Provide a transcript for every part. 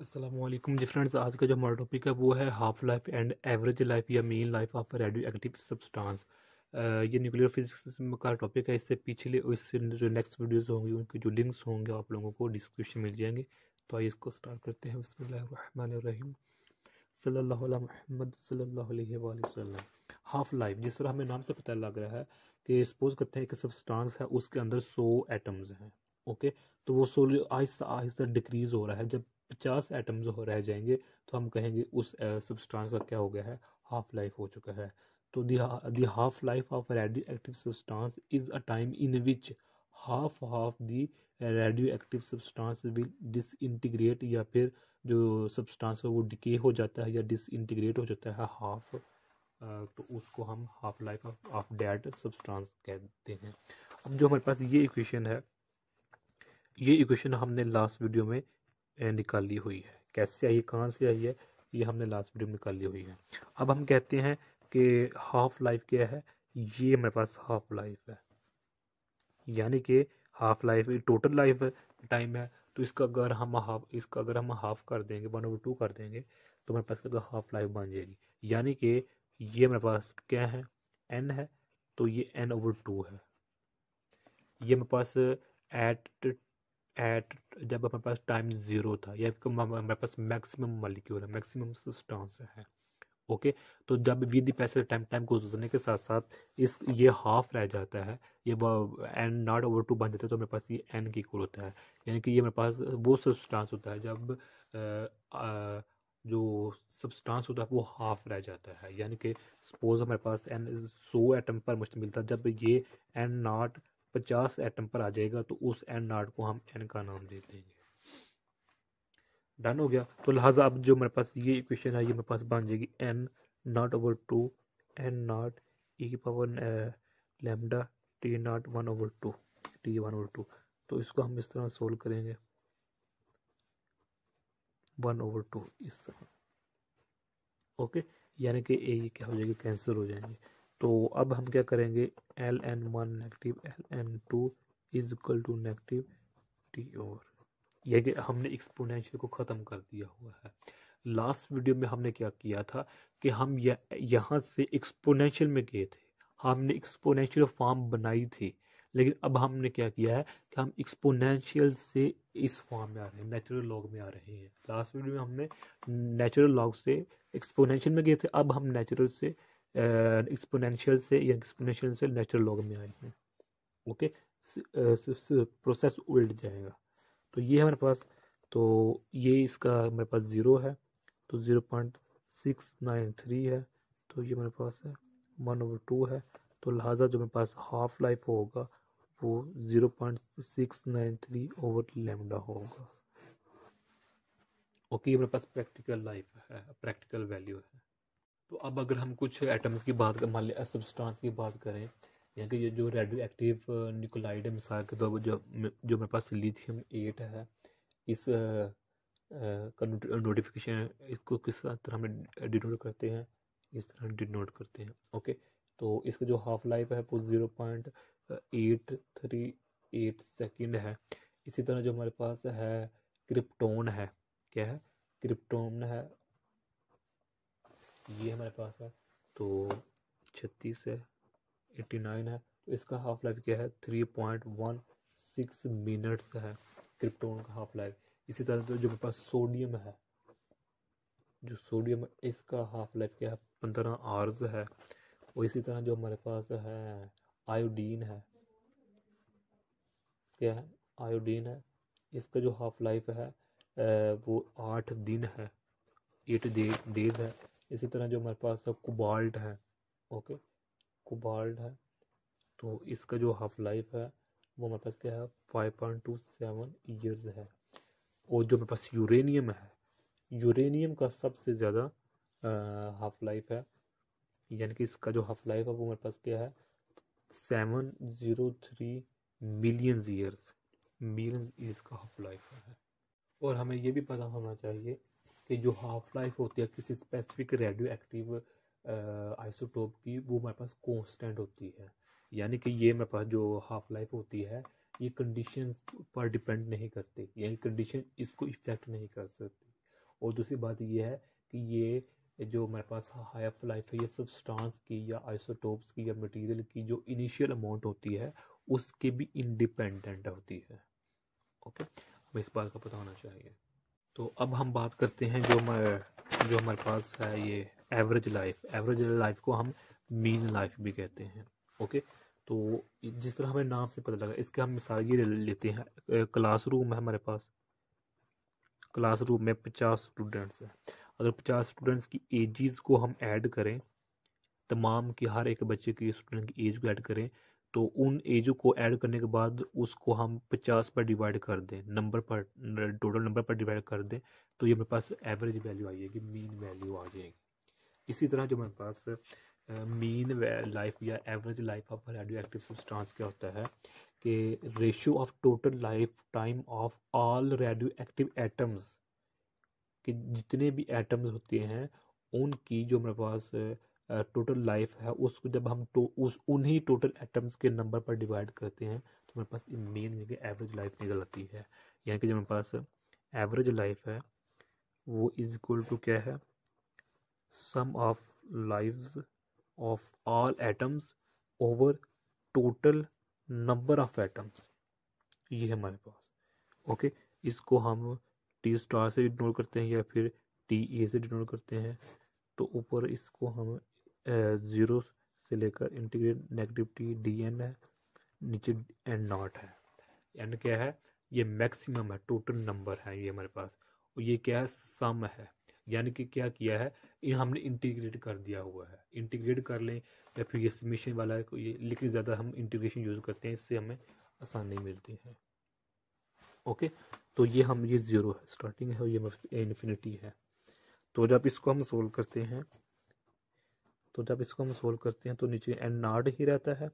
असलम जी friends आज का जो हमारा टॉपिक है वो है half life and average life या mean life of radio active substance ये न्यूक्लियर फिजिक्स का टॉपिक है इससे पिछले और इससे जो नेक्स्ट वीडियोस होंगी उनके जो लिंक्स होंगे आप लोगों को डिस्क्रिप्शन मिल जाएंगे तो आइए इसको स्टार्ट करते हैं बसमीम सल्ला हाफ लाइफ जिस तरह हमें नाम से पता लग रहा है कि सपोज करते हैं एक सब्सटांस है उसके अंदर सौ एटम्स हैं ओके तो वो सो आहिस्ता आहिस्ता डिक्रीज़ हो रहा है जब पचास एटम्स हो रह जाएंगे तो हम कहेंगे उस सब्सटेंस का क्या हो गया है हाफ लाइफ हो चुका है तो the half life of radio active substance is a time in which half half the radio active substance will integrate या फिर जो सब्सटेंस है वो डिके हो जाता है या डिसइंटीग्रेट हो जाता है हाफ तो उसको हम half life of of that substance कहते हैं अब जो हमारे पास ये इक्वेशन है ये इक्वेशन हमने लास्ट वीडियो में निकाली हुई है कैसे आई है कहाँ से आई है ये हमने लास्ट वीडियो में निकाली हुई है अब हम कहते हैं कि हाफ लाइफ क्या है ये मेरे पास हाफ लाइफ है यानी कि half life total life time है तो इसका अगर हम हाफ इसका अगर हम हाफ कर देंगे वन ओवर टू कर देंगे तो मेरे पास क्या हाफ लाइफ बन जाएगी यानी कि ये मेरे पास क्या है एन है तो ये एन ओवर टू है ये मेरे पास एट एट जब हमारे पास टाइम ज़ीरो था या हमारे पास मैक्सिमम मालिक्यूल है मैक्सिमम सब्सटेंस है ओके तो जब दी पैसे टाइम टाइम को गुजरने के साथ साथ इस ये हाफ रह जाता है ये एन नॉट ओवर टू बन जाता है तो मेरे पास ये एन की इक्वल होता है यानी कि ये मेरे पास वो सब्सटेंस होता है जब जो सब्सटेंस होता है वो हाफ रह जाता है यानी कि सपोज हमारे पास एन सौ एटम पर मुश्तमिल था जब ये एन नॉट पचास एटम पर आ जाएगा तो उस एन नाट को हम एन का नाम दे देंगे डन हो गया तो लिहाजा अब जो मेरे पास ये इक्वेशन है ये मेरे पास बन जाएगी N naught over two N naught E की power lambda T naught one over two T one over two तो इसको हम इस तरह सोल्व करेंगे वन ओवर टू इस तरह ओके यानी कि ये क्या हो जाएगी कैंसिल हो जाएंगे तो अब हम क्या करेंगे L N one negative L N two is equal to negative T over यह कि हमने एक्सपोनेंशियल को ख़त्म कर दिया हुआ है लास्ट वीडियो में हमने क्या किया था कि हम यहाँ से एक्सपोनेंशियल में गए थे हमने एक्सपोनेंशियल फॉर्म बनाई थी लेकिन अब हमने क्या किया है कि हम एक्सपोनेंशियल से इस फॉर्म में आ रहे हैं नेचुरल लॉग में आ रहे हैं लास्ट वीडियो में हमने नेचुरल लॉग से एक्सपोनेंशियल में गए थे अब हम नेचुरल से एक्सपोनेंशियल से या एक्सपोनेंशियल से नेचुरल लॉग में हैं ओके प्रोसेस उल्ट जाएगा तो ये हमारे पास तो ये इसका मेरे पास ज़ीरो है तो zero point six nine three है तो ये मेरे पास है वन ओवर टू है तो लिहाजा जो मेरे पास हाफ लाइफ होगा वो zero point six nine three over lambda होगा ओके ये मेरे पास प्रैक्टिकल लाइफ है प्रैक्टिकल वैल्यू है तो अब अगर हम कुछ एटम्स की बात कर मान लिया सब्सटेंस की बात करें यहाँ कि ये जो रेडियो एक्टिव निकोलाइड है मिसाल के तौर पर जो जो मेरे पास लिथियम एट है इस का नोटिफिकेशन इसको किस तरह हम डिनोट करते हैं इस तरह डिनोट करते हैं ओके तो इसका जो हाफ लाइफ है वो zero point eight three eight second है इसी तरह जो हमारे पास है क्रिप्टोन है क्या है क्रिप्टोन है ये हमारे पास है तो छत्तीस है एट्टी नाइन है तो इसका हाफ लाइफ क्या है three point one six minutes है क्रिप्टोन का हाफ लाइफ इसी तरह से जो मेरे पास सोडियम है जो सोडियम है इसका हाफ लाइफ क्या है पंद्रह आर्स है और इसी तरह जो हमारे पास है आयोडीन है क्या है आयोडीन है इसका जो हाफ लाइफ है वो आठ दिन है एट डेज है इसी तरह जो हमारे पास कुबाल्ट है ओके कुबाल्ट है तो इसका जो हाफ लाइफ है वो हमारे पास क्या है five point two seven years है और जो हमारे पास यूरेनियम है यूरेनियम का सबसे ज़्यादा हाफ लाइफ है यानी कि इसका जो हाफ लाइफ है वो हमारे पास क्या है seven zero three million years million years का हाफ लाइफ है और हमें ये भी पता होना चाहिए कि जो हाफ लाइफ होती है किसी स्पेसिफिक रेडियो एक्टिव आइसोटोप की वो मेरे पास कॉन्स्टेंट होती है यानी कि ये मेरे पास जो हाफ लाइफ होती है ये कंडीशन पर डिपेंड नहीं करते यानी कंडीशन इसको इफेक्ट नहीं कर सकती और दूसरी बात ये है कि ये जो मेरे पास हाफ लाइफ है ये सब्सटेंस की या आइसोटोप्स की या मटेरियल की जो इनिशियल अमाउंट होती है उसके भी इंडिपेंडेंट होती है ओके हमें इस बात का पता होना चाहिए तो अब हम बात करते हैं जो हमारे जो हमारे पास है ये एवरेज लाइफ एवरेज लाइफ को हम मीन लाइफ भी कहते हैं ओके तो जिस तरह हमें नाम से पता लगा इसके हम मिसाल ये लेते हैं क्लासरूम है हमारे पास क्लासरूम में पचास स्टूडेंट्स हैं अगर पचास स्टूडेंट्स की एजेस को हम ऐड करें तमाम की हर एक बच्चे की स्टूडेंट की एज को ऐड करें तो उन एजों को ऐड करने के बाद उसको हम पचास पर डिवाइड कर दें नंबर पर टोटल नंबर पर डिवाइड कर दें तो ये हमारे पास एवरेज वैल्यू आ जाएगी मीन वैल्यू आ जाएगी इसी तरह जो हमारे पास मीन लाइफ या average life of radio active substance क्या होता है कि ratio of total life time of all radio active atoms कि जितने भी एटम्स होते हैं उनकी जो हमारे पास टोटल लाइफ है उसको जब हम तो उस उन्हीं टोटल एटम्स के नंबर पर डिवाइड करते हैं तो हमारे पास मेन यानी एवरेज लाइफ निकल आती है यानी कि जब हमारे पास एवरेज लाइफ है वो इज इक्वल टू क्या है sum of life of all atoms over total number of atoms ये है हमारे पास ओके इसको हम टी स्टार से डिनोट करते हैं या फिर टी ए से डिनोट करते हैं तो ऊपर इसको हम ज़ीरो से लेकर इंटीग्रेट टी डी एन है नीचे एन नॉट है एन क्या है ये मैक्सिमम है टोटल नंबर है ये हमारे पास और ये क्या है सम है यानी कि क्या किया है ये हमने इंटीग्रेट कर दिया हुआ है इंटीग्रेट कर लें या फिर ये समीशन वाला है ये लेकिन ज़्यादा हम इंटीग्रेशन यूज़ करते हैं इससे हमें आसानी मिलती है ओके तो ये हम ये ज़ीरो है स्टार्टिंग है और ये इन्फिनिटी है तो जब इसको हम सोल्व करते हैं तो जब इसको हम सोल्व करते हैं तो नीचे एन नॉट ही रहता है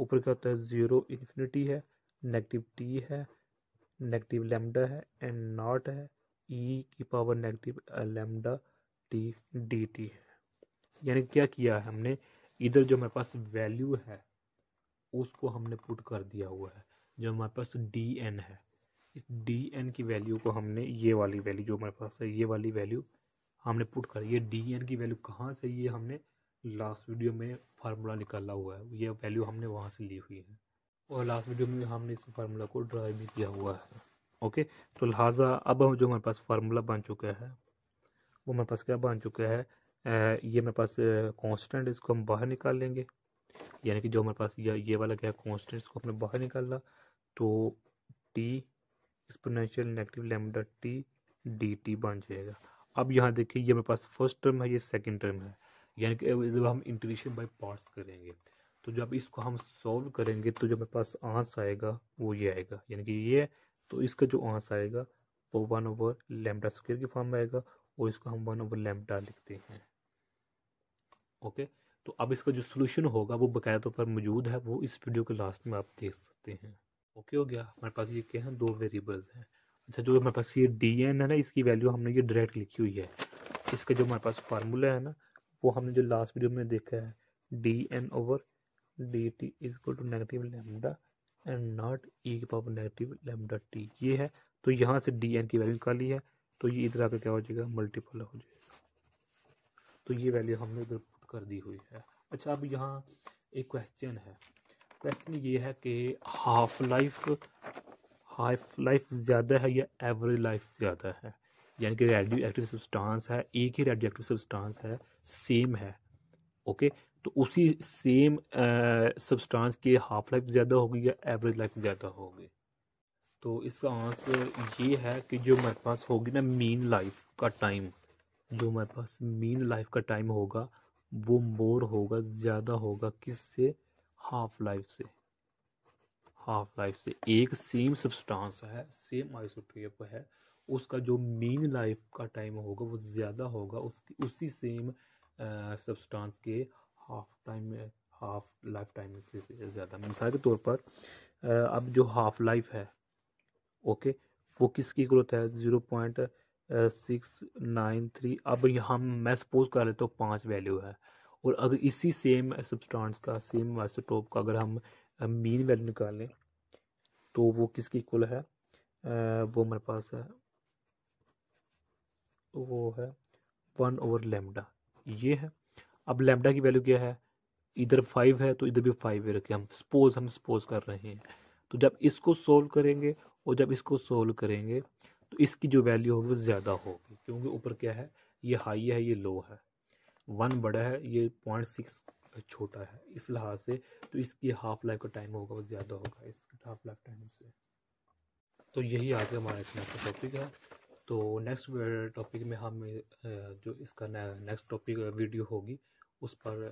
ऊपर क्या होता है ज़ीरो इन्फिनिटी है नेगेटिव टी है नेगेटिव लेमडा है एंड नॉट है ई e की power negative lambda t d t है यानी क्या किया है हमने इधर जो हमारे पास वैल्यू है उसको हमने पुट कर दिया हुआ है जो हमारे पास डी एन है इस डी एन की वैल्यू को हमने ये वाली वैल्यू जो हमारे पास है ये वाली वैल्यू हमने पुट कर ये डी एन की वैल्यू कहाँ से ये हमने लास्ट वीडियो में फार्मूला निकाला हुआ है ये वैल्यू हमने वहाँ से ली हुई है और लास्ट वीडियो में हमने इस फार्मूला को ड्राइव भी किया हुआ है ओके तो लिहाजा अब हम जो हमारे पास फार्मूला बन चुका है वो हमारे पास क्या बन चुका है ये मेरे पास कॉन्स्टेंट इसको हम बाहर निकाल लेंगे यानी कि जो हमारे पास ये वाला क्या है कॉन्स्टेंट इसको हमने बाहर निकाला तो t exponential negative lambda t d t बन जाएगा अब यहाँ देखिए ये मेरे पास फर्स्ट टर्म है ये सेकंड टर्म है यानी कि जब हम इंटीग्रेशन बाय पार्ट्स करेंगे तो जब इसको हम सॉल्व करेंगे तो जो मेरे पास आंस आएगा वो ये आएगा यानी कि ये तो इसका जो आंस आएगा वो वन ओवर लेमडा स्केयर के फॉर्म में आएगा और इसको हम वन ओवर लेमडा लिखते हैं ओके तो अब इसका जो सोल्यूशन होगा वो बकाया तौर पर मौजूद है वो इस वीडियो के लास्ट में आप देख सकते हैं ओके हो गया हमारे पास ये क्या है दो वेरिएबल्स हैं अच्छा जो हमारे पास ये डी एन है ना इसकी वैल्यू हमने ये डायरेक्ट लिखी हुई है इसका जो हमारे पास फार्मूला है ना वो हमने जो लास्ट वीडियो में देखा है d N over d t is equal to negative lambda N naught e के पावर नेगेटिव लेमडा टी ये है तो यहाँ से डी एन की वैल्यू निकाली है तो ये इधर आकर क्या हो जाएगा मल्टीपल हो जाएगा तो ये वैल्यू हमने इधर पुट कर दी हुई है अच्छा अब यहाँ एक क्वेश्चन है क्वेश्चन ये है कि हाफ लाइफ हाफ लाइफ ज़्यादा है या एवरेज लाइफ ज़्यादा है यानी कि रेडियो एक्टिव सब्सटेंस है एक ही रेडियो एक्टिव सब्सटेंस है सेम है ओके तो उसी सेम सब्सटेंस की हाफ लाइफ ज़्यादा होगी या एवरेज लाइफ ज़्यादा होगी तो इसका आंसर ये है कि जो हमारे पास होगी ना मीन लाइफ का टाइम जो हमारे पास मीन लाइफ का टाइम होगा वो मोर होगा ज़्यादा होगा किससे हाफ लाइफ से हाफ लाइफ से एक सेम सब्सटेंस है सेम आइसोट्रेप है उसका जो मीन लाइफ का टाइम होगा वो ज़्यादा होगा उसकी उसी सेम सब्सटेंस के half time half life time से ज़्यादा मिसाल के तौर पर अब जो हाफ लाइफ है ओके वो किसकी ग्रोथ है zero point six nine three अब यहाँ मैं सपोज कर लेता हूँ पाँच वैल्यू है और अगर इसी सेम सब्सटेंस का सेम आइसोटोप का अगर हम मीन वैल्यू निकालें तो वो किसकी इक्वल है आ, वो हमारे पास है वो है वन ओवर लेमडा ये है अब लेमडा की वैल्यू क्या है इधर फाइव है तो इधर भी फाइव है रखे हम सपोज हम सपोज कर रहे हैं तो जब इसको सोल्व करेंगे और जब इसको सोल्व करेंगे तो इसकी जो वैल्यू होगी वो ज़्यादा होगी क्योंकि ऊपर क्या है ये हाई है ये लो है वन बड़ा है ये पॉइंट सिक्स छोटा है इस लिहाज से तो इसकी हाफ लाइफ का टाइम होगा वो ज़्यादा होगा इसकी हाफ लाइफ टाइम से तो यही आगे हमारा इतना टॉपिक है तो नेक्स्ट टॉपिक में हम जो इसका नेक्स्ट टॉपिक वीडियो होगी उस पर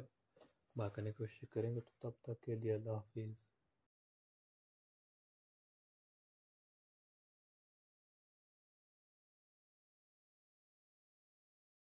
बात करने की कोशिश करेंगे तो तब तक के लिए अल्लाह हाफिज़